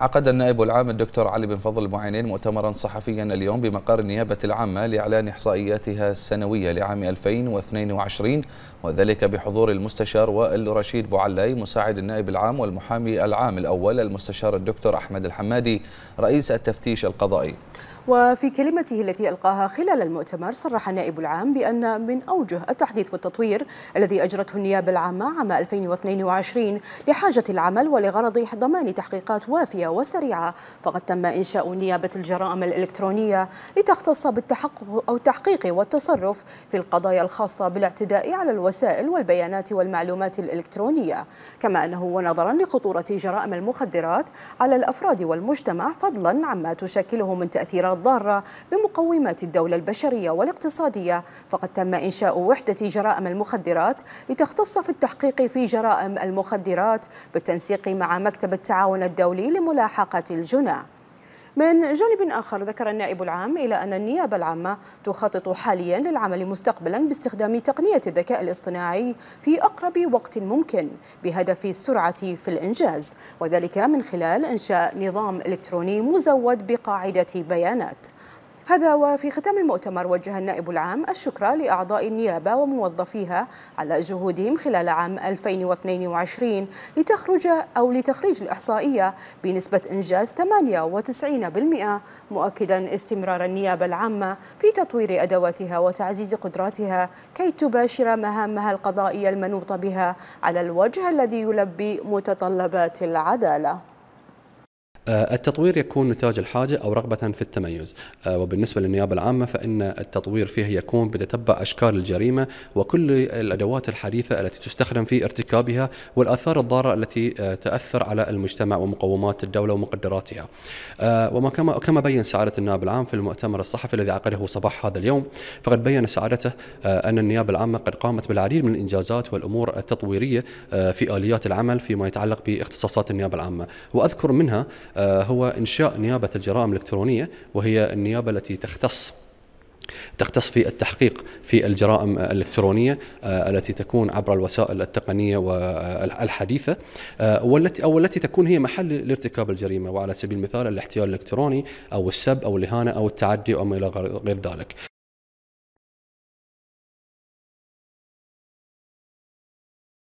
عقد النائب العام الدكتور علي بن فضل المعينين مؤتمرا صحفيا اليوم بمقر النيابة العامة لإعلان إحصائياتها السنوية لعام 2022 وذلك بحضور المستشار وائل رشيد بوعلي مساعد النائب العام والمحامي العام الأول المستشار الدكتور أحمد الحمادي رئيس التفتيش القضائي وفي كلمته التي ألقاها خلال المؤتمر صرح النائب العام بأن من أوجه التحديث والتطوير الذي أجرته النيابة العامة عام 2022 لحاجة العمل ولغرض ضمان تحقيقات وافية وسريعة فقد تم إنشاء نيابة الجرائم الإلكترونية لتختص بالتحقق أو التحقيق والتصرف في القضايا الخاصة بالاعتداء على الوسائل والبيانات والمعلومات الإلكترونية كما أنه ونظرا لخطورة جرائم المخدرات على الأفراد والمجتمع فضلا عما تشكله من تأثيرات الضارة بمقومات الدولة البشرية والاقتصادية فقد تم إنشاء وحدة جرائم المخدرات لتختص في التحقيق في جرائم المخدرات بالتنسيق مع مكتب التعاون الدولي لملاحقة الجنى من جانب آخر ذكر النائب العام إلى أن النيابة العامة تخطط حاليا للعمل مستقبلا باستخدام تقنية الذكاء الاصطناعي في أقرب وقت ممكن بهدف السرعة في الإنجاز وذلك من خلال إنشاء نظام إلكتروني مزود بقاعدة بيانات هذا وفي ختام المؤتمر وجه النائب العام الشكر لأعضاء النيابة وموظفيها على جهودهم خلال عام 2022 لتخرج أو لتخريج الإحصائية بنسبة إنجاز 98% مؤكدا استمرار النيابة العامة في تطوير أدواتها وتعزيز قدراتها كي تباشر مهامها القضائية المنوطة بها على الوجه الذي يلبي متطلبات العدالة آه، التطوير يكون نتاج الحاجة أو رغبة في التميز آه، وبالنسبة للنيابة العامة فإن التطوير فيها يكون بتتبع أشكال الجريمة وكل الأدوات الحديثة التي تستخدم في ارتكابها والآثار الضارة التي آه، تأثر على المجتمع ومقومات الدولة ومقدراتها وما كما كما بين سعادة النائب العام في المؤتمر الصحفي الذي عقده صباح هذا اليوم فقد بين سعادته أن النيابة العامة قد قامت بالعديد من الإنجازات والأمور التطويرية في آليات العمل فيما يتعلق باختصاصات النيابة العامة وأذكر منها آه، هو إنشاء نيابة الجرائم الإلكترونية وهي النيابة التي تختص تختص في التحقيق في الجرائم الإلكترونية آه، التي تكون عبر الوسائل التقنية والحديثة آه، والتي أو التي تكون هي محل لارتكاب الجريمة وعلى سبيل المثال الاحتيال الإلكتروني أو السب أو الإهانة أو التعدي أو ما إلى غير ذلك